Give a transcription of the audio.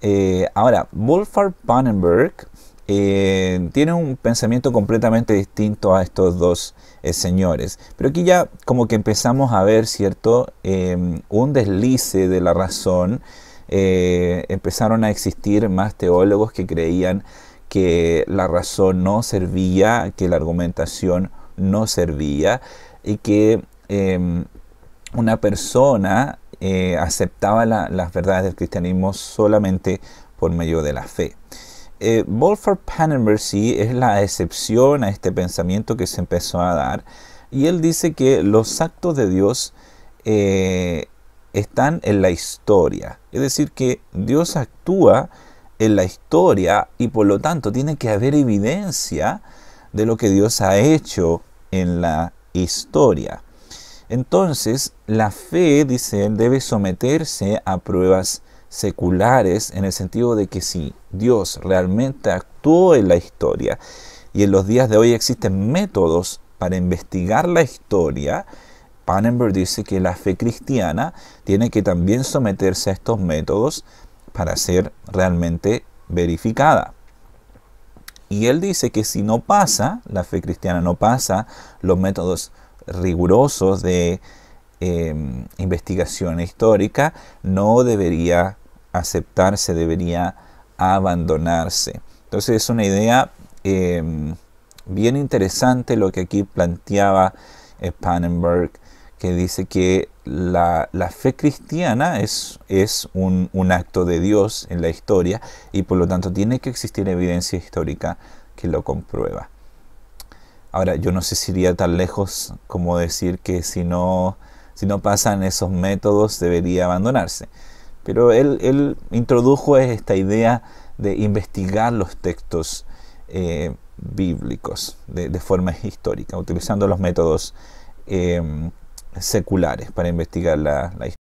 Eh, ahora, Wolfhard Pannenberg eh, tiene un pensamiento completamente distinto a estos dos eh, señores. Pero aquí ya como que empezamos a ver, ¿cierto? Em, un deslice de la razón. empezaron a existir más teólogos que creían que la razón no servía, que la argumentación no servía y que em, una persona eh, aceptaba las verdades del cristianismo solamente por medio de la fe. Eh, panemercy es la excepción a este pensamiento que se empezó a dar y él dice que los actos de Dios eh, están en la historia, es decir, que Dios actúa en la historia y por lo tanto tiene que haber evidencia de lo que Dios ha hecho en la historia. Entonces, la fe, dice él, debe someterse a pruebas seculares en el sentido de que si Dios realmente actuó en la historia y en los días de hoy existen métodos para investigar la historia, Panenberg dice que la fe cristiana tiene que también someterse a estos métodos para ser realmente verificada. Y él dice que si no pasa, la fe cristiana no pasa los métodos rigurosos de em, investigación histórica no debería aceptarse, debería abandonarse. Entonces es una idea em, bien interesante lo que aquí planteaba Spannenberg que dice que la, fe cristiana es, es un, un, acto de Dios en la historia y por lo tanto tiene que existir evidencia histórica que lo comprueba. Ahora, yo no sé si iría tan lejos como decir que si no, si no pasan esos métodos debería abandonarse. Pero él, él introdujo esta idea de investigar los textos eh, bíblicos de, forma histórica, utilizando los métodos eh, seculares para investigar la, la historia.